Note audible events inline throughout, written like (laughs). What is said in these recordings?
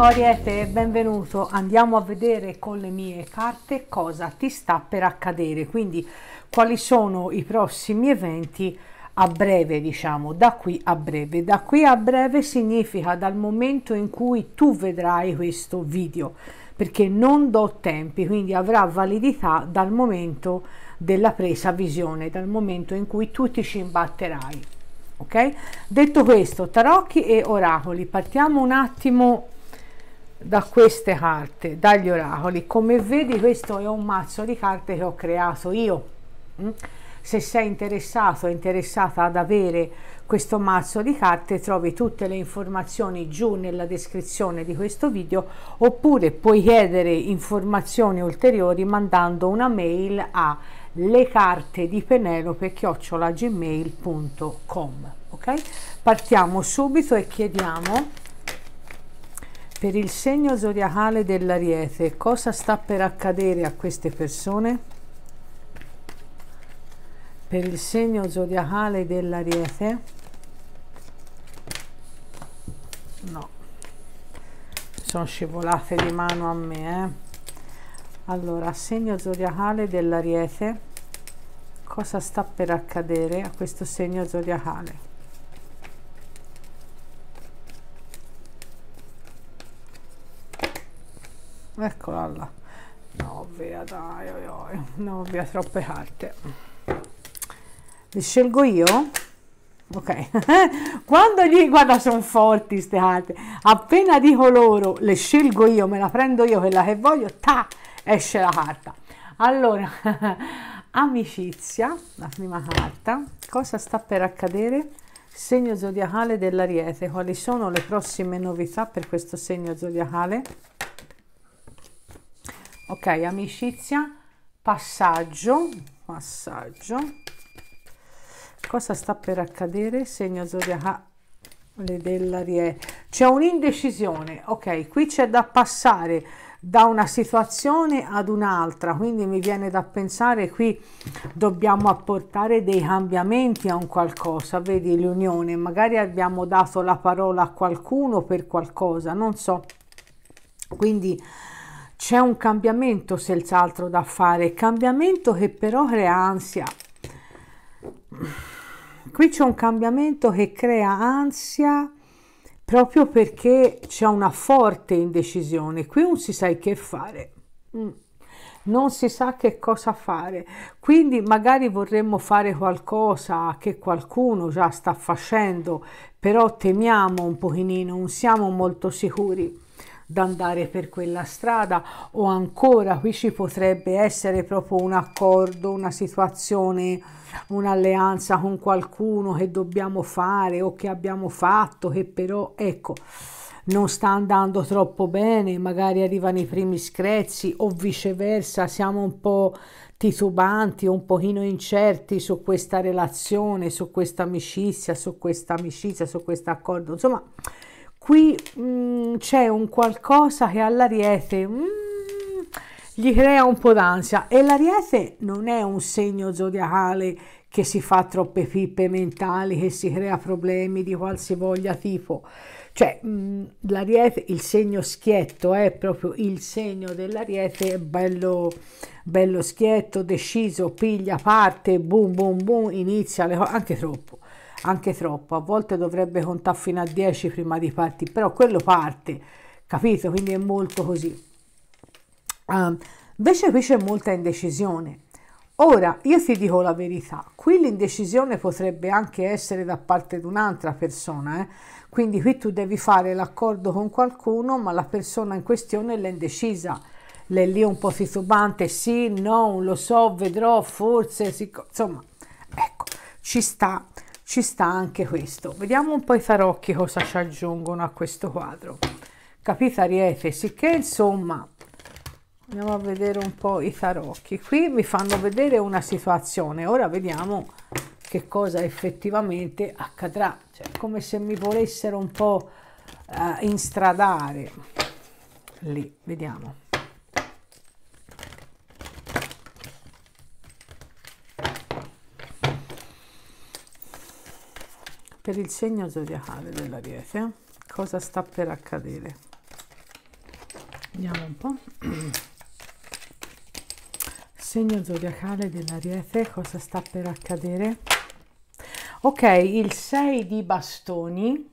Ciao Ariete, benvenuto. Andiamo a vedere con le mie carte cosa ti sta per accadere, quindi quali sono i prossimi eventi a breve, diciamo, da qui a breve. Da qui a breve significa dal momento in cui tu vedrai questo video, perché non do tempi, quindi avrà validità dal momento della presa visione, dal momento in cui tu ti ci imbatterai. Ok? Detto questo, tarocchi e oracoli, partiamo un attimo da queste carte, dagli oracoli. Come vedi questo è un mazzo di carte che ho creato io. Mm? Se sei interessato o interessata ad avere questo mazzo di carte trovi tutte le informazioni giù nella descrizione di questo video oppure puoi chiedere informazioni ulteriori mandando una mail a le carte di Penelope chiocciolagmail.com ok partiamo subito e chiediamo per il segno zodiacale dell'Ariete, cosa sta per accadere a queste persone? Per il segno zodiacale dell'Ariete? No, sono scivolate di mano a me. Eh? Allora, segno zodiacale dell'Ariete, cosa sta per accadere a questo segno zodiacale? eccola là no via dai oi, oi. no via troppe carte le scelgo io ok (laughs) quando gli guarda sono forti queste carte appena dico loro le scelgo io me la prendo io quella che voglio ta esce la carta allora (laughs) amicizia la prima carta cosa sta per accadere segno zodiacale dell'ariete quali sono le prossime novità per questo segno zodiacale ok amicizia passaggio passaggio cosa sta per accadere segno zodiacale dell'ariete c'è un'indecisione ok qui c'è da passare da una situazione ad un'altra quindi mi viene da pensare qui dobbiamo apportare dei cambiamenti a un qualcosa vedi l'unione magari abbiamo dato la parola a qualcuno per qualcosa non so quindi c'è un cambiamento senz'altro da fare, cambiamento che però crea ansia. Qui c'è un cambiamento che crea ansia proprio perché c'è una forte indecisione. Qui non si sa che fare. Mm. non si sa che cosa fare. Quindi magari vorremmo fare qualcosa che qualcuno già sta facendo, però temiamo un pochino, non siamo molto sicuri d'andare per quella strada o ancora qui ci potrebbe essere proprio un accordo, una situazione, un'alleanza con qualcuno che dobbiamo fare o che abbiamo fatto che però ecco non sta andando troppo bene, magari arrivano i primi screzzi o viceversa, siamo un po' titubanti, un pochino incerti su questa relazione, su questa amicizia, su questa amicizia, su questo accordo, insomma qui mm, c'è un qualcosa che all'ariete mm, gli crea un po' d'ansia e l'ariete non è un segno zodiacale che si fa troppe pippe mentali, che si crea problemi di qualsivoglia tipo. Cioè, mh, mm, l'ariete, il segno schietto è eh, proprio il segno dell'ariete, è bello, bello schietto, deciso, piglia parte, boom, boom, boom, inizia le cose, anche troppo anche troppo, a volte dovrebbe contare fino a 10 prima di partire, però quello parte, capito? Quindi è molto così. Um, invece qui c'è molta indecisione. Ora, io ti dico la verità, qui l'indecisione potrebbe anche essere da parte di un'altra persona, eh? quindi qui tu devi fare l'accordo con qualcuno, ma la persona in questione l'è indecisa, l'è lì un po' titubante, sì, no, lo so, vedrò, forse, sì, insomma, ecco, ci sta ci sta anche questo. Vediamo un po' i tarocchi cosa ci aggiungono a questo quadro. Capita Ariete, sicché insomma andiamo a vedere un po' i tarocchi. Qui mi fanno vedere una situazione, ora vediamo che cosa effettivamente accadrà. Cioè, come se mi volessero un po' eh, instradare. Lì, vediamo. per il segno zodiacale dell'ariete cosa sta per accadere vediamo un po' (clears throat) segno zodiacale dell'ariete cosa sta per accadere ok il 6 di bastoni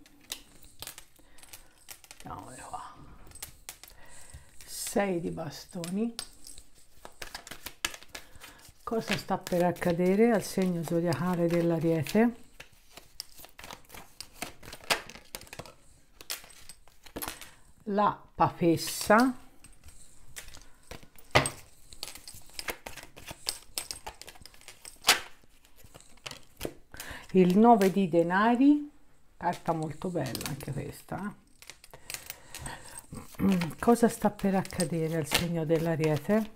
6 di bastoni cosa sta per accadere al segno zodiacale dell'ariete la papessa il 9 di denari carta molto bella anche questa eh. (clears throat) cosa sta per accadere al segno dell'ariete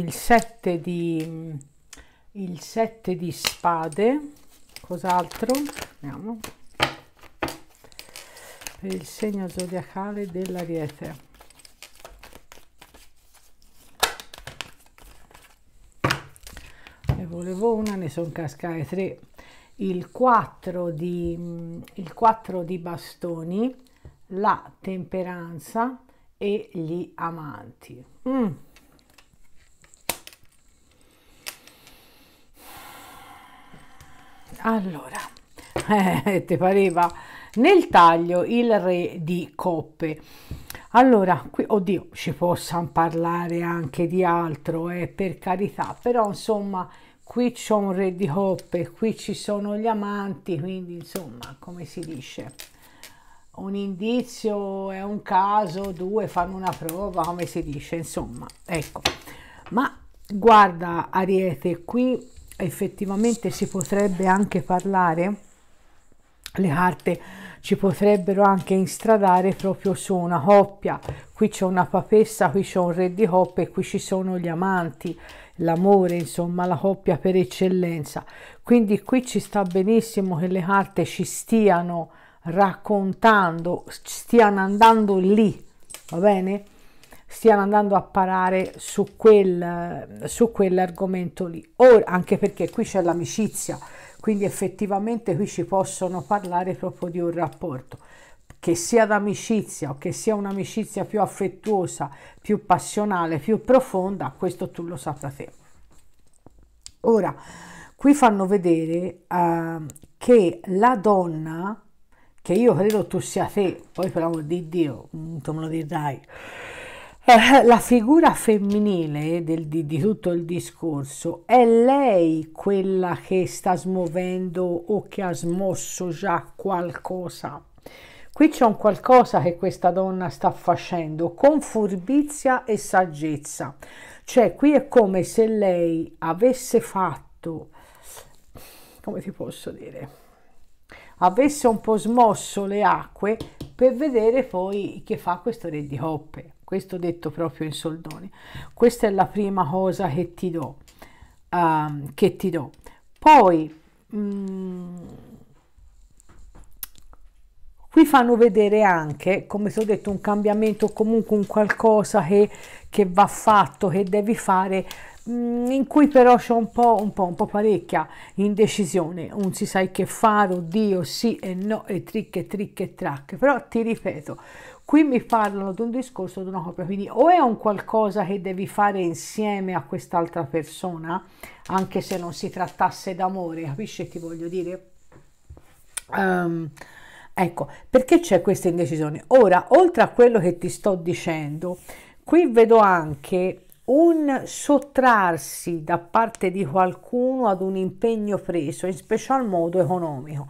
il 7 di, il 7 di spade, cos'altro? Andiamo. Per il segno zodiacale dell'ariete. Ne volevo una, ne sono cascate tre. Il 4 di, il 4 di bastoni, la temperanza e gli amanti. Mm. allora (laughs) eh, te pareva nel taglio il re di coppe allora qui oddio ci possiamo parlare anche di altro eh, per carità però insomma qui c'è un re di coppe qui ci sono gli amanti quindi insomma come si dice un indizio è un caso due fanno una prova come si dice insomma ecco ma guarda ariete qui effettivamente si potrebbe anche parlare, le carte ci potrebbero anche instradare proprio su una coppia. Qui c'è una papessa, qui c'è un re di coppe, qui ci sono gli amanti, l'amore, insomma la coppia per eccellenza. Quindi qui ci sta benissimo che le carte ci stiano raccontando, stiano andando lì, va bene? stiano andando a parare su, quel, su quell'argomento lì. Or, anche perché qui c'è l'amicizia, quindi effettivamente qui ci possono parlare proprio di un rapporto che sia d'amicizia o che sia un'amicizia più affettuosa, più passionale, più profonda, questo tu lo saprai te. Ora, qui fanno vedere uh, che la donna, che io credo tu sia te, poi per l'amor di Dio, tu me lo dirai, eh, la figura femminile del, di, di, tutto il discorso è lei quella che sta smuovendo o che ha smosso già qualcosa. Qui c'è un qualcosa che questa donna sta facendo con furbizia e saggezza. Cioè, qui è come se lei avesse fatto, come ti posso dire, avesse un po' smosso le acque per vedere poi che fa questo re di coppe questo detto proprio in soldoni. Questa è la prima cosa che ti do. Uh, che ti do. Poi mh, mm, qui fanno vedere anche, come ti ho detto, un cambiamento, o comunque un qualcosa che, che va fatto, che devi fare mm, in cui però c'è un po', un po', un po' parecchia indecisione, non si sa che fare, oddio sì e no, e trick e trick e track, però ti ripeto, Qui mi parlano di un discorso, di una coppia, quindi o è un qualcosa che devi fare insieme a quest'altra persona, anche se non si trattasse d'amore, capisci che voglio dire? Um, ecco, perché c'è questa indecisione? Ora, oltre a quello che ti sto dicendo, qui vedo anche un sottrarsi da parte di qualcuno ad un impegno preso, in special modo economico.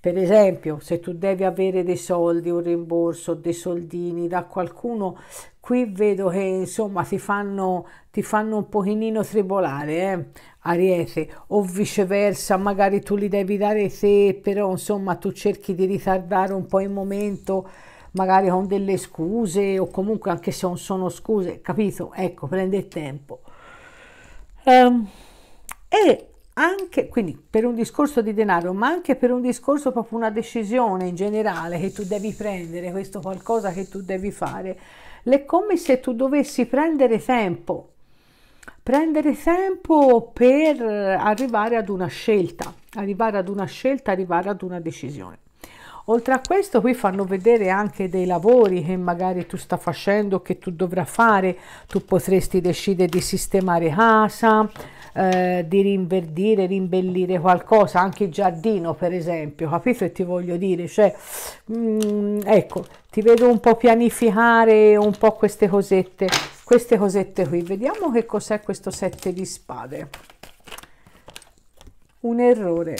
Per esempio, se tu devi avere dei soldi, un rimborso, dei soldini da qualcuno, qui vedo che insomma ti fanno, ti fanno un pochino tribolare, eh? Ariete, o viceversa, magari tu li devi dare te, però insomma tu cerchi di ritardare un po' il momento magari con delle scuse o comunque anche se non sono scuse, capito? Ecco, prende tempo. Um, e anche quindi per un discorso di denaro, ma anche per un discorso proprio una decisione in generale che tu devi prendere, questo qualcosa che tu devi fare. È come se tu dovessi prendere tempo, prendere tempo per arrivare ad una scelta, arrivare ad una scelta, arrivare ad una decisione. Oltre a questo qui fanno vedere anche dei lavori che magari tu stai facendo, che tu dovrai fare, tu potresti decidere di sistemare casa, eh, di rinverdire, rimbellire qualcosa, anche il giardino per esempio, capito che ti voglio dire? Cioè, mh, mm, ecco, ti vedo un po' pianificare un po' queste cosette, queste cosette qui. Vediamo che cos'è questo sette di spade. Un errore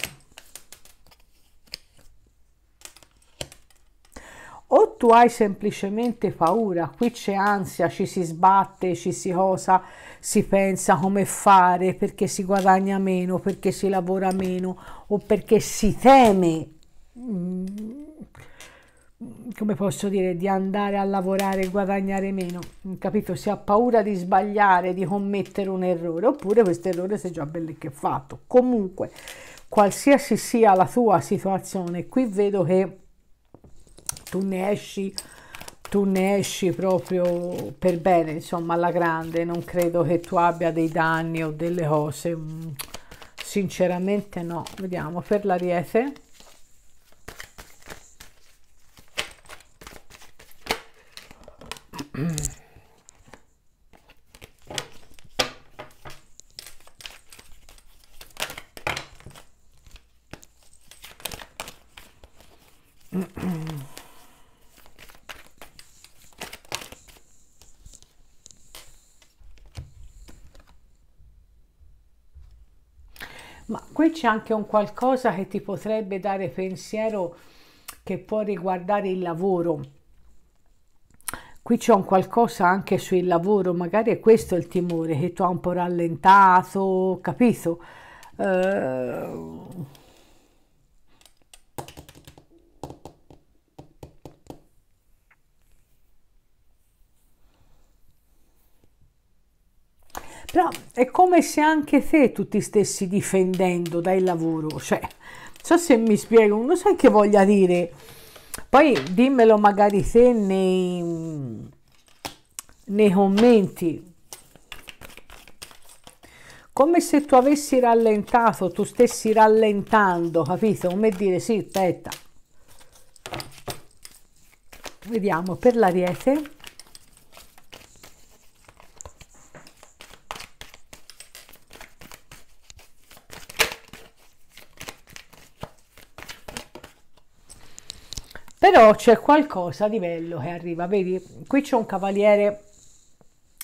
o tu hai semplicemente paura, qui c'è ansia, ci si sbatte, ci si osa, si pensa come fare perché si guadagna meno, perché si lavora meno o perché si teme, mm, come posso dire, di andare a lavorare e guadagnare meno, capito? Si ha paura di sbagliare, di commettere un errore, oppure questo errore è già belle che fatto. Comunque, qualsiasi sia la tua situazione, qui vedo che tu ne esci tu ne esci proprio per bene, insomma, alla grande, non credo che tu abbia dei danni o delle cose, mm, sinceramente no. Vediamo, per l'ariete. Mm. (clears throat) c'è anche un qualcosa che ti potrebbe dare pensiero che può riguardare il lavoro. Qui c'è un qualcosa anche sul lavoro, magari è questo il timore che tu ha un po' rallentato, capito? Uh, Però è come se anche te tu ti stessi difendendo dal lavoro, cioè, so se mi spiego, non sai che voglia dire. Poi dimmelo magari te nei, nei commenti, come se tu avessi rallentato, tu stessi rallentando, capito? Come dire, sì, aspetta. Vediamo per l'ariete. Però c'è qualcosa di bello che arriva, vedi? Qui c'è un cavaliere,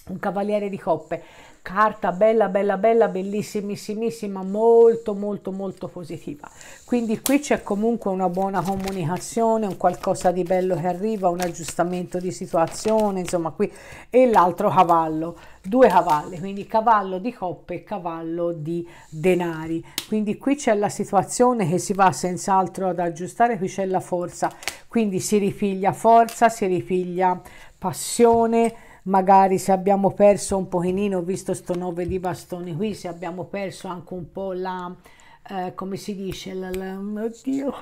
un cavaliere di coppe, carta bella, bella, bella, bellissimissimissima, molto, molto, molto positiva. Quindi qui c'è comunque una buona comunicazione, un qualcosa di bello che arriva, un aggiustamento di situazione, insomma qui. E l'altro cavallo, due cavalli, quindi cavallo di coppe e cavallo di denari. Quindi qui c'è la situazione che si va senz'altro ad aggiustare, qui c'è la forza quindi si rifiglia forza, si rifiglia passione, magari se abbiamo perso un pochino, ho visto sto 9 di bastoni qui, se abbiamo perso anche un po' la, eh, come si dice, la, la, oddio,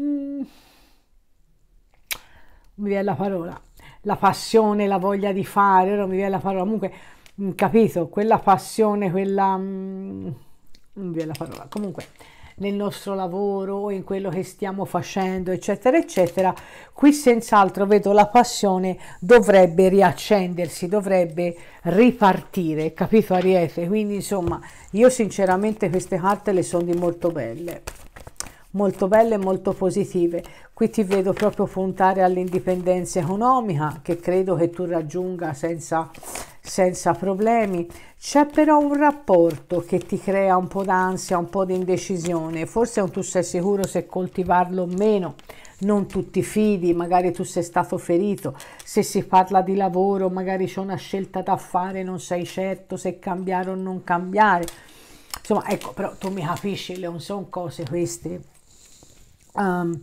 mm. mi viene la parola, la passione, la voglia di fare, non mi viene la parola, comunque, mm, capito, quella passione, quella, mh, mm, non mi viene la parola, comunque nel nostro lavoro o in quello che stiamo facendo, eccetera, eccetera, qui senz'altro vedo la passione dovrebbe riaccendersi, dovrebbe ripartire, capito Ariete? Quindi insomma, io sinceramente queste carte le sono di molto belle molto belle e molto positive. Qui ti vedo proprio puntare all'indipendenza economica che credo che tu raggiunga senza senza problemi. C'è però un rapporto che ti crea un po' d'ansia, un po' di indecisione, forse non tu sei sicuro se coltivarlo o meno, non tutti fidi, magari tu sei stato ferito, se si parla di lavoro magari c'è una scelta da fare, non sei certo se cambiare o non cambiare. Insomma, ecco, però tu mi capisci, non sono cose queste. Um,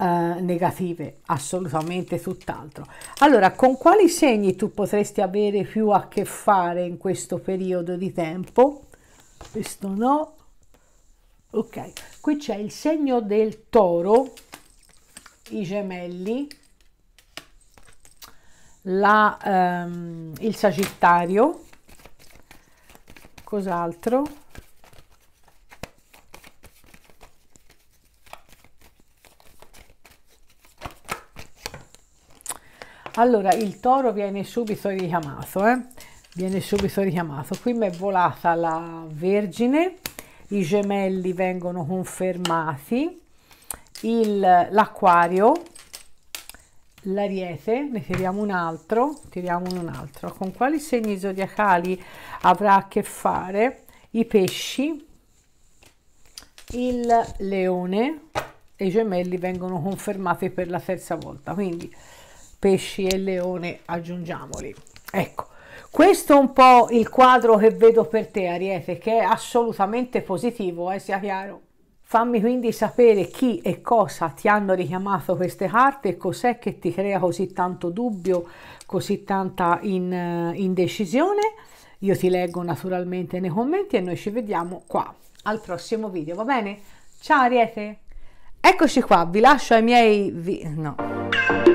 eh, negative, assolutamente tutt'altro. Allora, con quali segni tu potresti avere più a che fare in questo periodo di tempo? Questo no. Ok, qui c'è il segno del toro, i gemelli, la, ehm, il sagittario, cos'altro? allora il toro viene subito richiamato eh? viene subito richiamato qui mi è volata la vergine i gemelli vengono confermati l'acquario l'ariete ne tiriamo un altro tiriamo un altro con quali segni zodiacali avrà a che fare i pesci il leone e i gemelli vengono confermati per la terza volta quindi pesci e leone aggiungiamoli ecco questo è un po' il quadro che vedo per te Ariete che è assolutamente positivo eh, sia chiaro Fammi quindi sapere chi e cosa ti hanno richiamato queste carte e cos'è che ti crea così tanto dubbio, così tanta in, eh, indecisione. Io ti leggo naturalmente nei commenti e noi ci vediamo qua al prossimo video, va bene? Ciao Ariete! Eccoci qua, vi lascio ai miei... Vi... no...